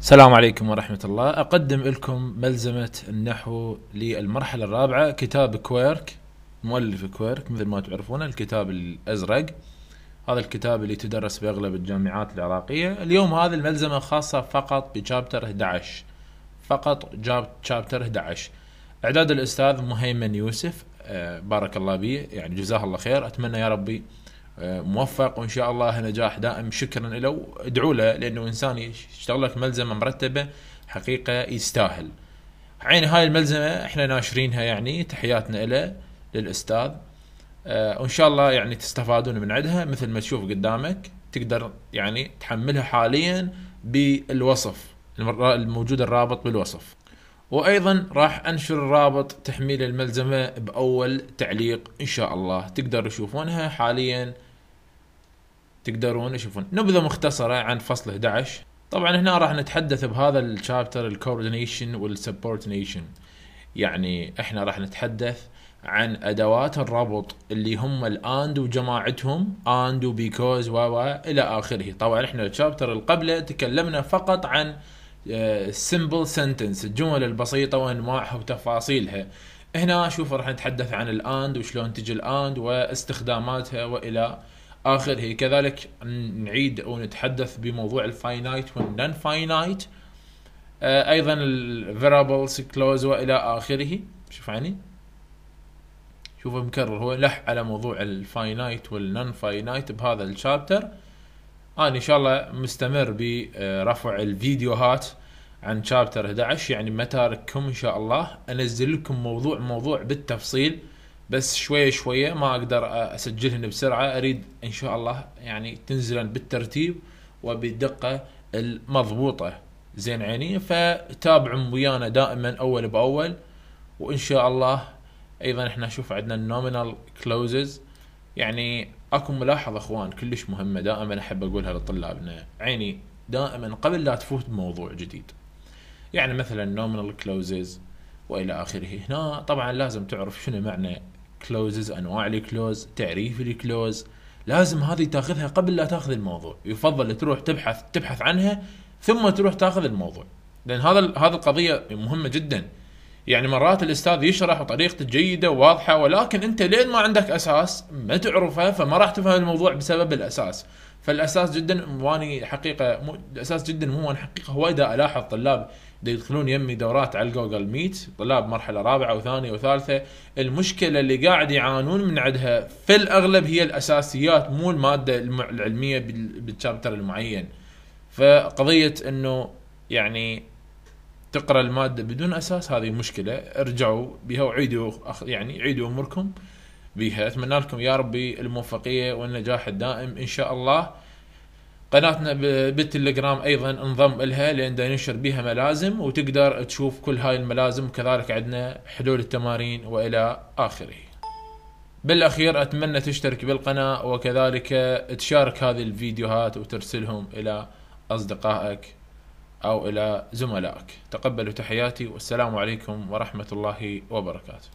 السلام عليكم ورحمة الله أقدم لكم ملزمة النحو للمرحلة الرابعة كتاب كويرك مؤلف كويرك مثل ما تعرفون الكتاب الأزرق هذا الكتاب اللي تدرس بأغلب الجامعات العراقية اليوم هذه الملزمة خاصة فقط بشابتر 11 فقط جاب شابتر 11 إعداد الأستاذ مهيمن يوسف آه، بارك الله به يعني جزاه الله خير أتمنى يا ربي آه، موفق وان شاء الله نجاح دائم شكرا له ادعوا له لانه انسان يشتغل لك ملزمه مرتبه حقيقه يستاهل عين هاي الملزمه احنا ناشرينها يعني تحياتنا له للاستاذ آه، وان شاء الله يعني تستفادون من عندها مثل ما تشوف قدامك تقدر يعني تحملها حاليا بالوصف الموجود الرابط بالوصف وايضا راح انشر رابط تحميل الملزمه باول تعليق ان شاء الله تقدر تشوفونها حاليا تقدرون تشوفون نبذه مختصره عن فصل 11 طبعا هنا راح نتحدث بهذا الشابتر الكوردينيشن والسبورتينيشن يعني احنا راح نتحدث عن ادوات الربط اللي هم الاند وجماعتهم اند وبيكوز و الى اخره طبعا احنا الشابتر اللي قبله تكلمنا فقط عن سمبل آه، سنتنس الجمل البسيطه وانواعها وتفاصيلها هنا شوف راح نتحدث عن الاند وشلون تجي الاند واستخداماتها والى اخره كذلك نعيد او نتحدث بموضوع الفاينايت والنن فاينايت ايضا الفيرابلز كلوز والى اخره شوف يعني شوف مكرر هو لح على موضوع الفاينايت والنن فاينايت بهذا الشابتر انا ان شاء الله مستمر برفع الفيديوهات عن شابتر 11 يعني ما ان شاء الله انزل لكم موضوع موضوع بالتفصيل بس شويه شويه ما اقدر اسجلهن بسرعه اريد ان شاء الله يعني تنزلن بالترتيب وبالدقه المضبوطه زين عيني فتابعوا ويانا دائما اول باول وان شاء الله ايضا احنا نشوف عندنا النومينال كلوزز يعني اكو ملاحظه اخوان كلش مهمه دائما احب اقولها لطلابنا عيني دائما قبل لا تفوت بموضوع جديد يعني مثلا نومينال كلوزز والى اخره هنا طبعا لازم تعرف شنو معنى كلوزز انواع الكلوز تعريف الكلوز لازم هذه تاخذها قبل لا تاخذ الموضوع يفضل تروح تبحث تبحث عنها ثم تروح تاخذ الموضوع لان هذا هذه القضيه مهمه جدا يعني مرات الاستاذ يشرح بطريقته جيده وواضحه ولكن انت لين ما عندك اساس ما تعرفه فما راح تفهم الموضوع بسبب الاساس فالاساس جدا واني حقيقه مو الاساس جدا مو انا حقيقه وايد الاحظ طلاب يدخلون يمي دورات على الجوجل ميت طلاب مرحله رابعه وثانيه وثالثه المشكله اللي قاعد يعانون من عندها في الاغلب هي الاساسيات مو الماده العلميه بالشابتر المعين فقضيه انه يعني تقرا الماده بدون اساس هذه مشكله ارجعوا بها وعيدوا يعني عيدوا اموركم بيها اتمنى لكم يا ربي الموفقيه والنجاح الدائم ان شاء الله قناتنا بالتليجرام ايضا انضم لها لان ننشر بها ملازم وتقدر تشوف كل هاي الملازم وكذلك عندنا حلول التمارين والى اخره بالاخير اتمنى تشترك بالقناه وكذلك تشارك هذه الفيديوهات وترسلهم الى اصدقائك او الى زملائك تقبلوا تحياتي والسلام عليكم ورحمه الله وبركاته